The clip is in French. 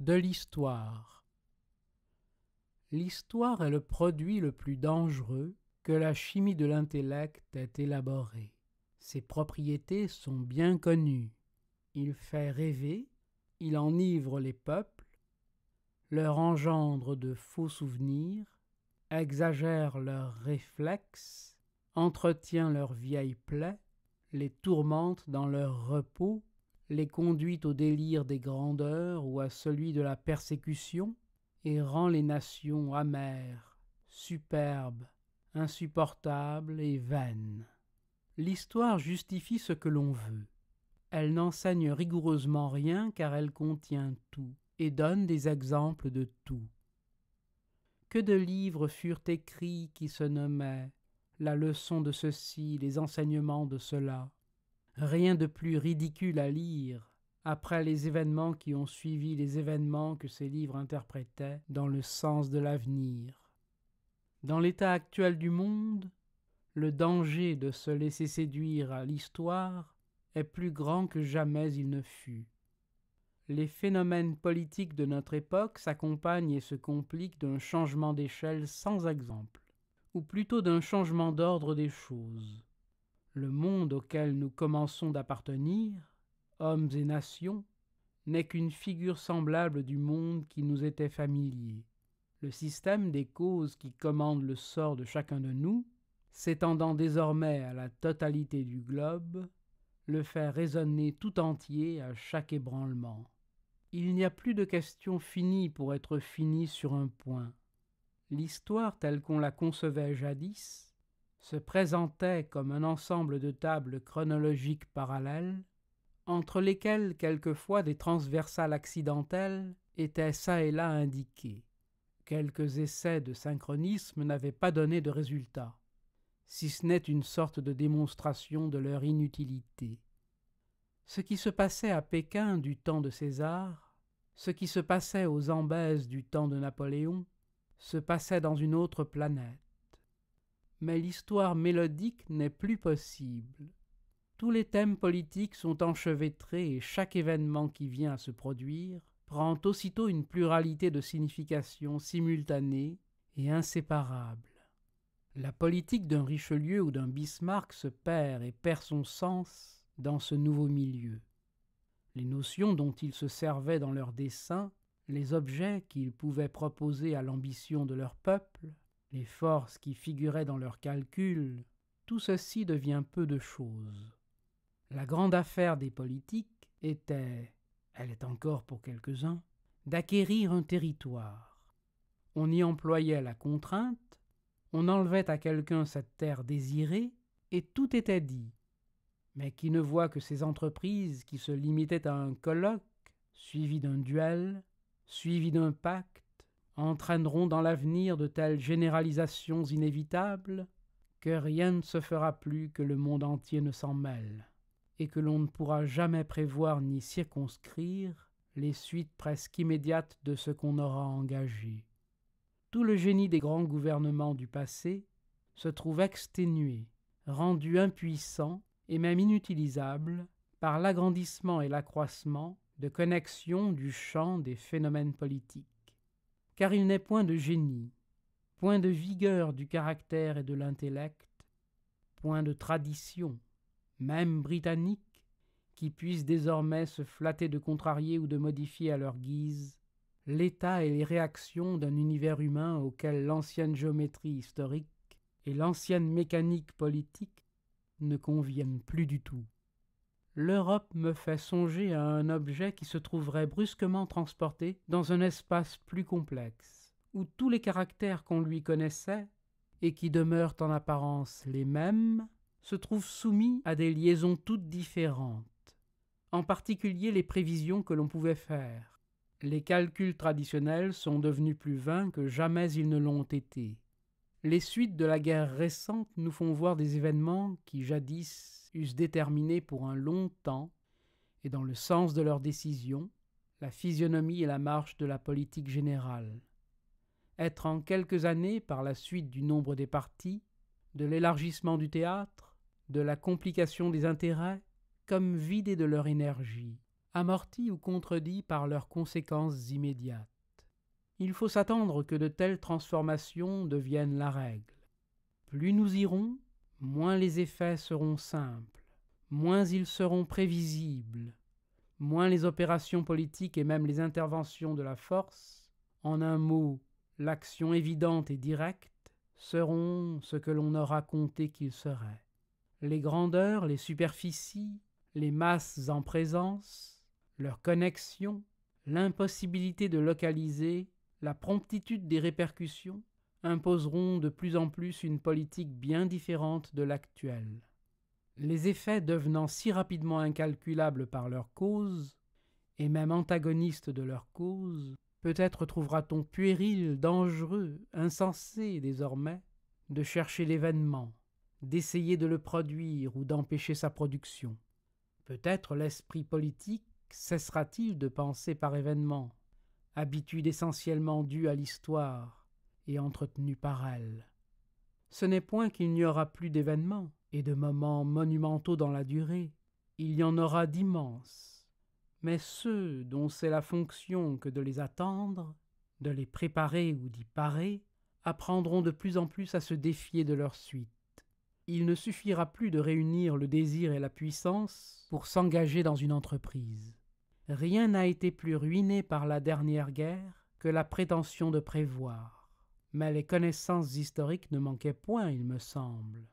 de l'histoire. L'histoire est le produit le plus dangereux que la chimie de l'intellect ait élaboré. Ses propriétés sont bien connues. Il fait rêver, il enivre les peuples, leur engendre de faux souvenirs, exagère leurs réflexes, entretient leurs vieilles plaies, les tourmente dans leur repos les conduit au délire des grandeurs ou à celui de la persécution, et rend les nations amères, superbes, insupportables et vaines. L'histoire justifie ce que l'on veut. Elle n'enseigne rigoureusement rien car elle contient tout et donne des exemples de tout. Que de livres furent écrits qui se nommaient La leçon de ceci, les enseignements de cela, Rien de plus ridicule à lire après les événements qui ont suivi les événements que ces livres interprétaient dans le sens de l'avenir. Dans l'état actuel du monde, le danger de se laisser séduire à l'histoire est plus grand que jamais il ne fut. Les phénomènes politiques de notre époque s'accompagnent et se compliquent d'un changement d'échelle sans exemple, ou plutôt d'un changement d'ordre des choses. Le monde auquel nous commençons d'appartenir, hommes et nations, n'est qu'une figure semblable du monde qui nous était familier. Le système des causes qui commande le sort de chacun de nous, s'étendant désormais à la totalité du globe, le fait résonner tout entier à chaque ébranlement. Il n'y a plus de question finie pour être finie sur un point. L'histoire telle qu'on la concevait jadis se présentait comme un ensemble de tables chronologiques parallèles, entre lesquelles quelquefois des transversales accidentelles étaient çà et là indiquées. Quelques essais de synchronisme n'avaient pas donné de résultat, si ce n'est une sorte de démonstration de leur inutilité. Ce qui se passait à Pékin du temps de César, ce qui se passait aux Ambèses du temps de Napoléon, se passait dans une autre planète mais l'histoire mélodique n'est plus possible. Tous les thèmes politiques sont enchevêtrés et chaque événement qui vient à se produire prend aussitôt une pluralité de significations simultanées et inséparables. La politique d'un Richelieu ou d'un Bismarck se perd et perd son sens dans ce nouveau milieu. Les notions dont ils se servaient dans leurs dessins, les objets qu'ils pouvaient proposer à l'ambition de leur peuple, les forces qui figuraient dans leurs calculs, tout ceci devient peu de chose. La grande affaire des politiques était, elle est encore pour quelques-uns, d'acquérir un territoire. On y employait la contrainte, on enlevait à quelqu'un cette terre désirée, et tout était dit. Mais qui ne voit que ces entreprises qui se limitaient à un colloque, suivi d'un duel, suivi d'un pacte, entraîneront dans l'avenir de telles généralisations inévitables que rien ne se fera plus que le monde entier ne s'en mêle, et que l'on ne pourra jamais prévoir ni circonscrire les suites presque immédiates de ce qu'on aura engagé. Tout le génie des grands gouvernements du passé se trouve exténué, rendu impuissant et même inutilisable par l'agrandissement et l'accroissement de connexions du champ des phénomènes politiques car il n'est point de génie, point de vigueur du caractère et de l'intellect, point de tradition, même britannique, qui puisse désormais se flatter de contrarier ou de modifier à leur guise l'état et les réactions d'un univers humain auquel l'ancienne géométrie historique et l'ancienne mécanique politique ne conviennent plus du tout. L'Europe me fait songer à un objet qui se trouverait brusquement transporté dans un espace plus complexe, où tous les caractères qu'on lui connaissait, et qui demeurent en apparence les mêmes, se trouvent soumis à des liaisons toutes différentes, en particulier les prévisions que l'on pouvait faire. Les calculs traditionnels sont devenus plus vains que jamais ils ne l'ont été. Les suites de la guerre récente nous font voir des événements qui jadis eussent déterminé pour un long temps, et dans le sens de leurs décisions, la physionomie et la marche de la politique générale. Être en quelques années, par la suite du nombre des partis, de l'élargissement du théâtre, de la complication des intérêts, comme vidés de leur énergie, amortis ou contredits par leurs conséquences immédiates. Il faut s'attendre que de telles transformations deviennent la règle. Plus nous irons, moins les effets seront simples, moins ils seront prévisibles, moins les opérations politiques et même les interventions de la force, en un mot, l'action évidente et directe, seront ce que l'on aura compté qu'ils seraient. Les grandeurs, les superficies, les masses en présence, leurs connexions, l'impossibilité de localiser, la promptitude des répercussions, imposeront de plus en plus une politique bien différente de l'actuelle. Les effets devenant si rapidement incalculables par leur cause, et même antagonistes de leur cause, peut-être trouvera-t-on puéril, dangereux, insensé désormais, de chercher l'événement, d'essayer de le produire ou d'empêcher sa production. Peut-être l'esprit politique cessera-t-il de penser par événement, habitude essentiellement due à l'histoire, et entretenu par elle. Ce n'est point qu'il n'y aura plus d'événements et de moments monumentaux dans la durée, il y en aura d'immenses. Mais ceux dont c'est la fonction que de les attendre, de les préparer ou d'y parer, apprendront de plus en plus à se défier de leur suite. Il ne suffira plus de réunir le désir et la puissance pour s'engager dans une entreprise. Rien n'a été plus ruiné par la dernière guerre que la prétention de prévoir mais les connaissances historiques ne manquaient point, il me semble.